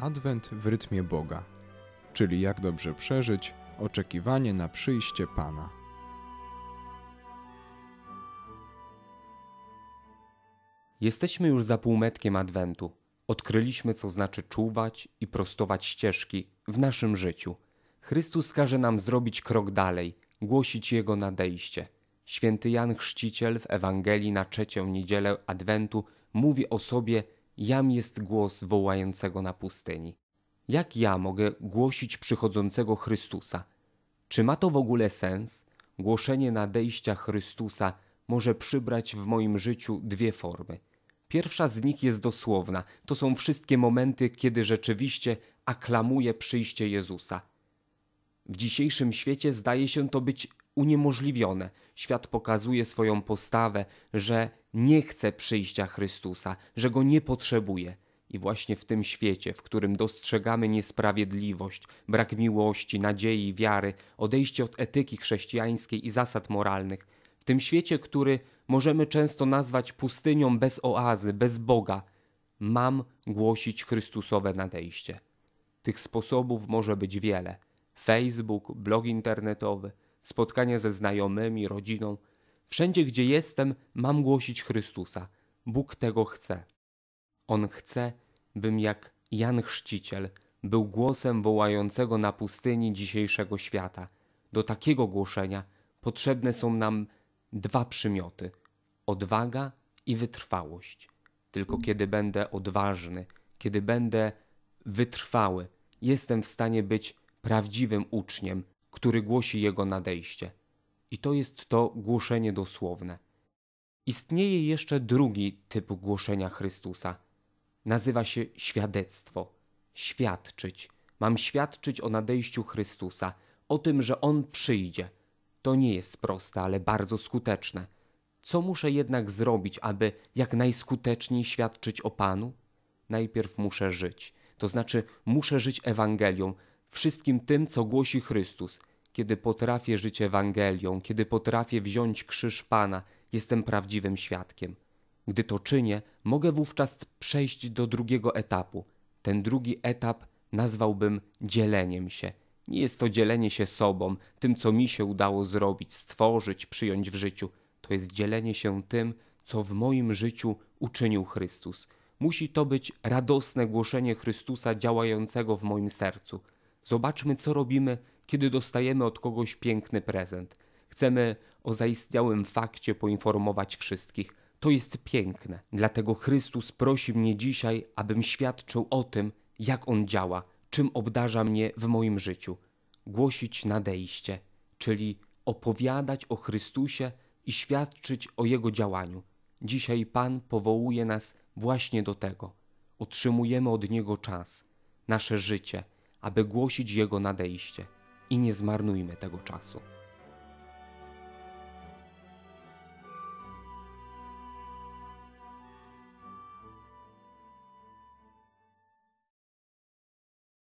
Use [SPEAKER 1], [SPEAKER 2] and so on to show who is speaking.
[SPEAKER 1] Adwent w rytmie Boga, czyli jak dobrze przeżyć oczekiwanie na przyjście Pana. Jesteśmy już za półmetkiem Adwentu. Odkryliśmy, co znaczy czuwać i prostować ścieżki w naszym życiu. Chrystus każe nam zrobić krok dalej, głosić Jego nadejście. Święty Jan Chrzciciel w Ewangelii na trzecią niedzielę Adwentu mówi o sobie, jam jest głos wołającego na pustyni. Jak ja mogę głosić przychodzącego Chrystusa? Czy ma to w ogóle sens? Głoszenie nadejścia Chrystusa może przybrać w moim życiu dwie formy. Pierwsza z nich jest dosłowna. To są wszystkie momenty, kiedy rzeczywiście aklamuje przyjście Jezusa. W dzisiejszym świecie zdaje się to być uniemożliwione. Świat pokazuje swoją postawę, że nie chce przyjścia Chrystusa, że go nie potrzebuje. I właśnie w tym świecie, w którym dostrzegamy niesprawiedliwość, brak miłości, nadziei, wiary, odejście od etyki chrześcijańskiej i zasad moralnych, w tym świecie, który możemy często nazwać pustynią bez oazy, bez Boga, mam głosić Chrystusowe nadejście. Tych sposobów może być wiele: Facebook, blog internetowy, spotkania ze znajomymi, rodziną Wszędzie, gdzie jestem, mam głosić Chrystusa. Bóg tego chce. On chce, bym jak Jan Chrzciciel był głosem wołającego na pustyni dzisiejszego świata. Do takiego głoszenia potrzebne są nam dwa przymioty: odwaga i wytrwałość. Tylko kiedy będę odważny, kiedy będę wytrwały, jestem w stanie być prawdziwym uczniem, który głosi jego nadejście i to jest to głoszenie dosłowne. Istnieje jeszcze drugi typ głoszenia Chrystusa. Nazywa się świadectwo. Świadczyć. Mam świadczyć o nadejściu Chrystusa, o tym, że On przyjdzie. To nie jest proste, ale bardzo skuteczne. Co muszę jednak zrobić, aby jak najskuteczniej świadczyć o Panu? Najpierw muszę żyć, to znaczy muszę żyć Ewangelią, wszystkim tym, co głosi Chrystus, kiedy potrafię żyć Ewangelią, kiedy potrafię wziąć krzyż Pana, jestem prawdziwym świadkiem. Gdy to czynię, mogę wówczas przejść do drugiego etapu. Ten drugi etap nazwałbym dzieleniem się. Nie jest to dzielenie się sobą, tym co mi się udało zrobić, stworzyć, przyjąć w życiu. To jest dzielenie się tym, co w moim życiu uczynił Chrystus. Musi to być radosne głoszenie Chrystusa działającego w moim sercu. Zobaczmy, co robimy, kiedy dostajemy od kogoś piękny prezent. Chcemy o zaistniałym fakcie poinformować wszystkich. To jest piękne. Dlatego Chrystus prosi mnie dzisiaj, abym świadczył o tym, jak On działa, czym obdarza mnie w moim życiu. Głosić nadejście, czyli opowiadać o Chrystusie i świadczyć o Jego działaniu. Dzisiaj Pan powołuje nas właśnie do tego. Otrzymujemy od Niego czas, nasze życie, aby głosić Jego nadejście i nie zmarnujmy tego czasu.